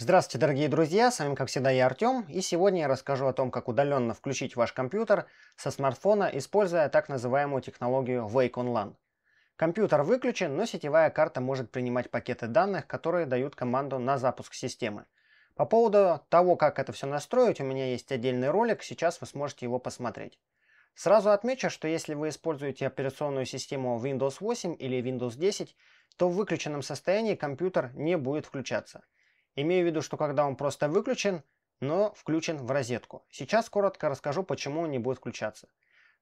Здравствуйте, дорогие друзья, с вами как всегда я Артем, и сегодня я расскажу о том, как удаленно включить ваш компьютер со смартфона, используя так называемую технологию Wake on LAN. Компьютер выключен, но сетевая карта может принимать пакеты данных, которые дают команду на запуск системы. По поводу того, как это все настроить, у меня есть отдельный ролик, сейчас вы сможете его посмотреть. Сразу отмечу, что если вы используете операционную систему Windows 8 или Windows 10, то в выключенном состоянии компьютер не будет включаться – Имею в виду, что когда он просто выключен, но включен в розетку. Сейчас коротко расскажу, почему он не будет включаться.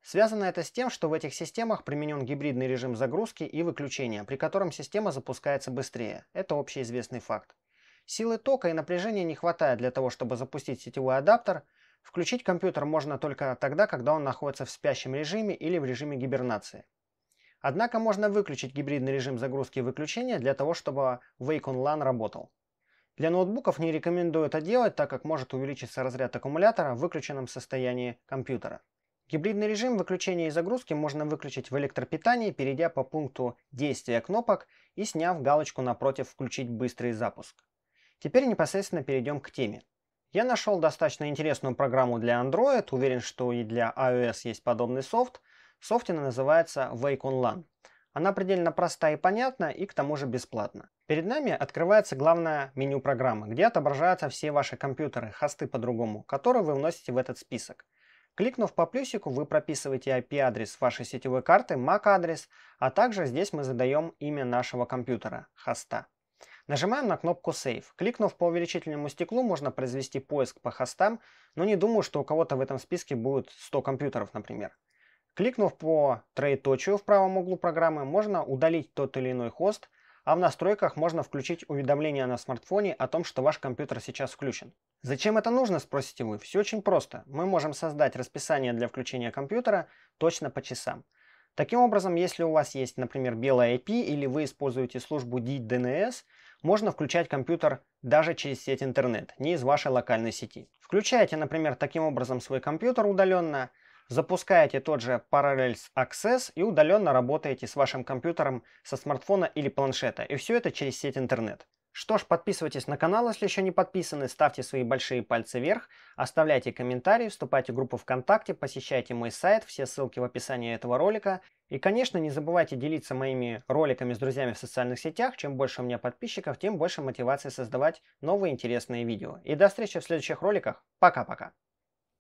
Связано это с тем, что в этих системах применен гибридный режим загрузки и выключения, при котором система запускается быстрее. Это общеизвестный факт. Силы тока и напряжения не хватает для того, чтобы запустить сетевой адаптер. Включить компьютер можно только тогда, когда он находится в спящем режиме или в режиме гибернации. Однако можно выключить гибридный режим загрузки и выключения для того, чтобы Wacon LAN работал. Для ноутбуков не рекомендую это делать, так как может увеличиться разряд аккумулятора в выключенном состоянии компьютера. Гибридный режим выключения и загрузки можно выключить в электропитании, перейдя по пункту действия кнопок и сняв галочку напротив «Включить быстрый запуск». Теперь непосредственно перейдем к теме. Я нашел достаточно интересную программу для Android, уверен, что и для iOS есть подобный софт. Софтина называется Wake Online. Она предельно проста и понятна, и к тому же бесплатна. Перед нами открывается главное меню программы, где отображаются все ваши компьютеры, хосты по-другому, которые вы вносите в этот список. Кликнув по плюсику, вы прописываете IP-адрес вашей сетевой карты, MAC-адрес, а также здесь мы задаем имя нашего компьютера, хоста. Нажимаем на кнопку Save. Кликнув по увеличительному стеклу, можно произвести поиск по хостам, но не думаю, что у кого-то в этом списке будет 100 компьютеров, например. Кликнув по троеточию в правом углу программы, можно удалить тот или иной хост, а в настройках можно включить уведомление на смартфоне о том, что ваш компьютер сейчас включен. Зачем это нужно, спросите вы? Все очень просто. Мы можем создать расписание для включения компьютера точно по часам. Таким образом, если у вас есть, например, белая IP или вы используете службу DDNS, можно включать компьютер даже через сеть интернет, не из вашей локальной сети. Включаете, например, таким образом свой компьютер удаленно, Запускаете тот же Parallels Access и удаленно работаете с вашим компьютером со смартфона или планшета. И все это через сеть интернет. Что ж, подписывайтесь на канал, если еще не подписаны, ставьте свои большие пальцы вверх, оставляйте комментарии, вступайте в группу ВКонтакте, посещайте мой сайт, все ссылки в описании этого ролика. И, конечно, не забывайте делиться моими роликами с друзьями в социальных сетях. Чем больше у меня подписчиков, тем больше мотивации создавать новые интересные видео. И до встречи в следующих роликах. Пока-пока.